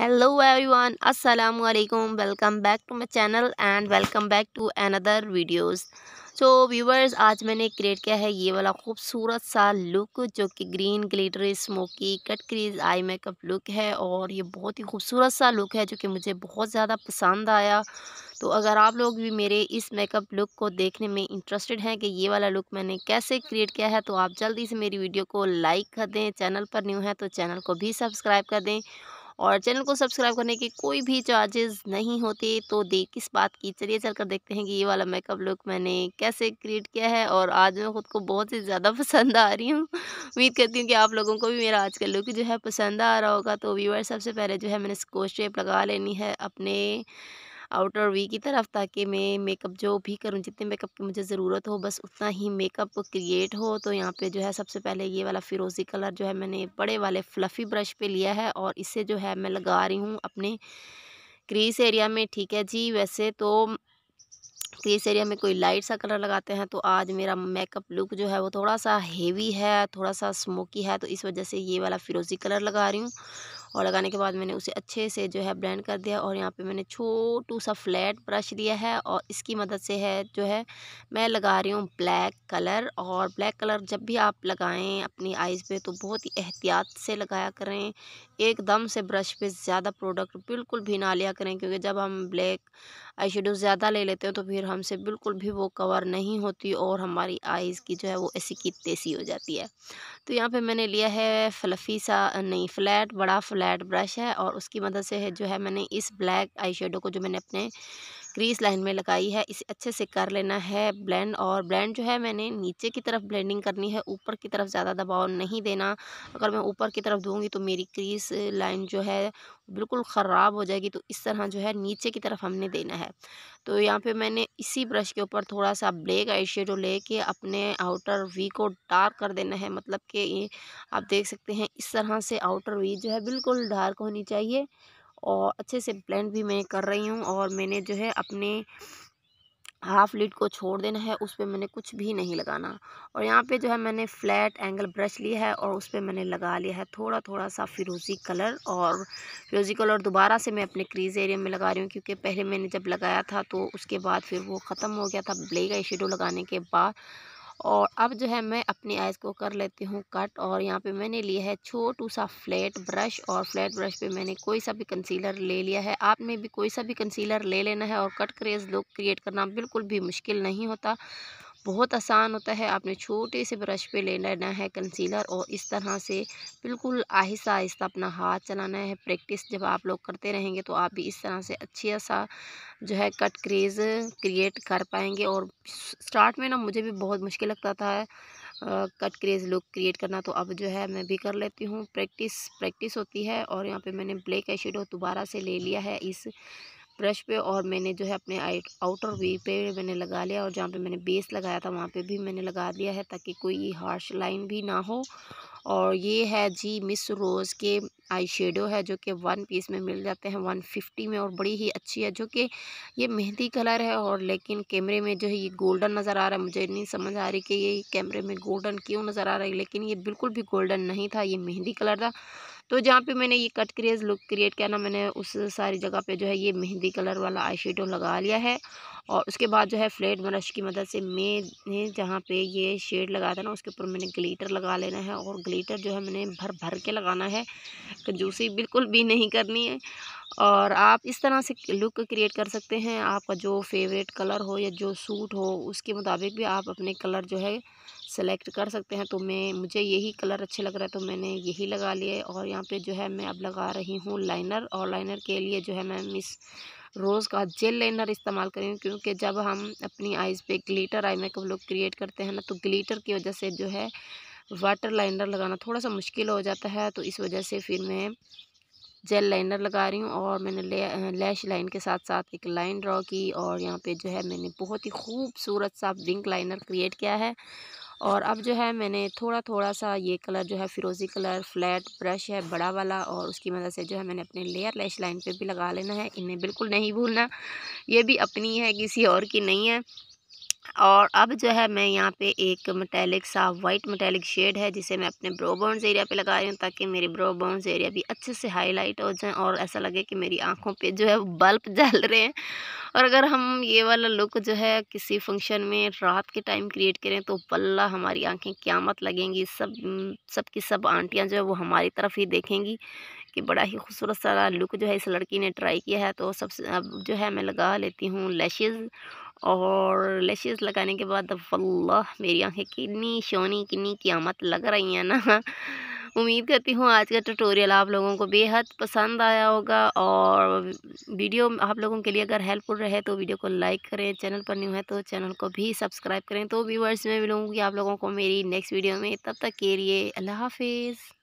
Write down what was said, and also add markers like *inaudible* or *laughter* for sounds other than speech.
hello everyone अस्सलाम वालेकुम welcome back to my channel and welcome back to another videos so viewers आज मैंने create किया है ये वाला खूबसूरत सा लुक जो कि green glitter smoky cut crease eye makeup look है और ये बहुत ही खूबसूरत सा लुक है जो कि मुझे बहुत ज़्यादा पसंद आया तो अगर आप लोग भी मेरे इस मेकअप लुक को देखने में इंटरेस्टेड हैं कि ये वाला लुक मैंने कैसे क्रिएट किया है तो आप जल्दी से मेरी वीडियो को लाइक कर दें चैनल पर न्यू है तो चैनल को भी सब्सक्राइब कर दें और चैनल को सब्सक्राइब करने की कोई भी चार्जेस नहीं होते तो देख किस बात की चलिए चल कर देखते हैं कि ये वाला मेकअप लुक मैंने कैसे क्रिएट किया है और आज मैं खुद को बहुत ही ज़्यादा *laughs* पसंद आ रही हूँ उम्मीद करती हूँ कि आप लोगों को भी मेरा आज का लुक जो है पसंद आ रहा होगा तो व्यूअर सबसे पहले जो है मैंने स्कोच स्टेप लगा लेनी है अपने आउटर वी की तरफ ताकि मैं मेकअप जो भी करूँ जितने मेकअप की मुझे ज़रूरत हो बस उतना ही मेकअप क्रिएट हो तो यहाँ पे जो है सबसे पहले ये वाला फिरोज़ी कलर जो है मैंने बड़े वाले फ्लफ़ी ब्रश पे लिया है और इसे जो है मैं लगा रही हूँ अपने क्रीस एरिया में ठीक है जी वैसे तो क्रीस एरिया में कोई लाइट सा कलर लगाते हैं तो आज मेरा मेकअप लुक जो है वो थोड़ा सा हेवी है थोड़ा सा स्मोकी है तो इस वजह से ये वाला फिरोज़ी कलर लगा रही हूँ और लगाने के बाद मैंने उसे अच्छे से जो है ब्लेंड कर दिया और यहाँ पे मैंने छोटू सा फ्लैट ब्रश दिया है और इसकी मदद से है जो है मैं लगा रही हूँ ब्लैक कलर और ब्लैक कलर जब भी आप लगाएं अपनी आइज़ पे तो बहुत ही एहतियात से लगाया करें एकदम से ब्रश पे ज़्यादा प्रोडक्ट बिल्कुल भी ना लिया करें क्योंकि जब हम ब्लैक आई शेडो ज़्यादा ले लेते हैं तो फिर हमसे बिल्कुल भी वो कवर नहीं होती और हमारी आइज़ की जो है वो ऐसी की तेसी हो जाती है तो यहाँ पे मैंने लिया है फ्लफ़ी सा नहीं फ्लैट बड़ा फ्लैट ब्रश है और उसकी मदद से है जो है मैंने इस ब्लैक आई को जो मैंने अपने क्रीज लाइन में लगाई है इसे अच्छे से कर लेना है ब्लेंड और ब्लेंड जो है मैंने नीचे की तरफ ब्लेंडिंग करनी है ऊपर की तरफ ज़्यादा दबाव नहीं देना अगर मैं ऊपर की तरफ दूँगी तो मेरी क्रीज लाइन जो है बिल्कुल ख़राब हो जाएगी तो इस तरह जो है नीचे की तरफ हमने देना है तो यहाँ पे मैंने इसी ब्रश के ऊपर थोड़ा सा ब्लैक आई शेडो ले के अपने आउटर वी को डार्क कर देना है मतलब कि आप देख सकते हैं इस तरह से आउटर वी जो है बिल्कुल डार्क होनी चाहिए और अच्छे से ब्लेंड भी मैं कर रही हूँ और मैंने जो है अपने हाफ लीड को छोड़ देना है उस पर मैंने कुछ भी नहीं लगाना और यहाँ पे जो है मैंने फ्लैट एंगल ब्रश लिया है और उस पर मैंने लगा लिया है थोड़ा थोड़ा सा फिरोज़ी कलर और फिरोज़ी कलर दोबारा से मैं अपने क्रीज़ एरिया में लगा रही हूँ क्योंकि पहले मैंने जब लगाया था तो उसके बाद फिर वो ख़त्म हो गया था ब्लैक आई लगाने के बाद और अब जो है मैं अपनी आइज़ को कर लेती हूँ कट और यहाँ पे मैंने लिया है छोटू सा फ्लैट ब्रश और फ्लैट ब्रश पे मैंने कोई सा भी कंसीलर ले लिया है आपने भी कोई सा भी कंसीलर ले लेना है और कट क्रेज लुक क्रिएट करना बिल्कुल भी मुश्किल नहीं होता बहुत आसान होता है आपने छोटे से ब्रश पे ले लेना है कंसीलर और इस तरह से बिल्कुल आहिस्ता आहिस्ता अपना हाथ चलाना है प्रैक्टिस जब आप लोग करते रहेंगे तो आप भी इस तरह से अच्छी सा जो है कट क्रेज़ क्रिएट कर पाएंगे और स्टार्ट में ना मुझे भी बहुत मुश्किल लगता था कट क्रेज़ लुक क्रिएट करना तो अब जो है मैं भी कर लेती हूँ प्रैक्टिस प्रैक्टिस होती है और यहाँ पे मैंने ब्लैक एशिडो दोबारा से ले लिया है इस ब्रश पे और मैंने जो है अपने आउटर वी पे मैंने लगा लिया और जहाँ पे मैंने बेस लगाया था वहाँ पे भी मैंने लगा दिया है ताकि कोई हार्श लाइन भी ना हो और ये है जी मिस रोज़ के आई शेडो है जो कि वन पीस में मिल जाते हैं वन फिफ्टी में और बड़ी ही अच्छी है जो कि ये मेहंदी कलर है और लेकिन कैमरे में जो है ये गोल्डन नज़र आ रहा है मुझे नहीं समझ आ रही कि ये कैमरे में गोल्डन क्यों नज़र आ रहा है लेकिन ये बिल्कुल भी गोल्डन नहीं था ये मेहंदी कलर था तो जहाँ पे मैंने ये कट क्रेज लुक क्रिएट किया ना मैंने उस सारी जगह पे जो है ये मेहंदी कलर वाला आई लगा लिया है और उसके बाद जो है फ्लेट ब्रश की मदद से मैंने जहाँ पे ये शेड लगाया था ना उसके ऊपर मैंने ग्लीटर लगा लेना है और ग्लीटर जो है मैंने भर भर के लगाना है कंजूसी बिल्कुल भी नहीं करनी है और आप इस तरह से लुक क्रिएट कर सकते हैं आपका जो फेवरेट कलर हो या जो सूट हो उसके मुताबिक भी आप अपने कलर जो है सेलेक्ट कर सकते हैं तो मैं मुझे यही कलर अच्छे लग रहा है तो मैंने यही लगा लिए और यहाँ पे जो है मैं अब लगा रही हूँ लाइनर और लाइनर के लिए जो है मैं मिस रोज़ का जेल लाइनर इस्तेमाल हूँ क्योंकि जब हम अपनी आइज़ पे ग्लीटर आई मेकअप लोग क्रिएट करते हैं ना तो ग्लीटर की वजह से जो है वाटर लाइनर लगाना थोड़ा सा मुश्किल हो जाता है तो इस वजह से फिर मैं जेल लाइनर लगा रही हूँ और मैंने लैश लाइन के साथ साथ एक लाइन ड्रॉ की और यहाँ पे जो है मैंने बहुत ही खूबसूरत सा विंक लाइनर क्रिएट किया है और अब जो है मैंने थोड़ा थोड़ा सा ये कलर जो है फिरोज़ी कलर फ्लैट ब्रश है बड़ा वाला और उसकी मदद से जो है मैंने अपने लेयर लैश लाइन पे भी लगा लेना है इन्हें बिल्कुल नहीं भूलना ये भी अपनी है किसी और की नहीं है और अब जो है मैं यहाँ पे एक मेटेलिक सा वाइट मेटेलिक शेड है जिसे मैं अपने ब्रो बोन्स एरिया पे लगा रही हूँ ताकि मेरे ब्रो बोन्स एरिया भी अच्छे से हाईलाइट हो जाए और ऐसा लगे कि मेरी आँखों पे जो है बल्ब *laughs* जल रहे हैं और अगर हम ये वाला लुक जो है किसी फंक्शन में रात के टाइम क्रिएट करें तो बल्ला हमारी आँखें क्यामत लगेंगी सब सबकी सब आंटियाँ जो है वो हमारी तरफ ही देखेंगी कि बड़ा ही खूबसूरत सारा लुक जो है इस लड़की ने ट्राई किया है तो सबसे अब जो है मैं लगा लेती हूँ लैशेज़ और लेशेज़ लगाने के बाद वल्लाह मेरी आँखें कितनी शोनी कितनी क्यामत लग रही हैं ना उम्मीद करती हूँ आज का ट्यूटोरियल आप लोगों को बेहद पसंद आया होगा और वीडियो आप लोगों के लिए अगर हेल्पफुल रहे तो वीडियो को लाइक करें चैनल पर न्यू है तो चैनल को भी सब्सक्राइब करें तो व्यूवर्स में मिलूँगी आप लोगों को मेरी नेक्स्ट वीडियो में तब तक के लिए अल्लाह हाफिज़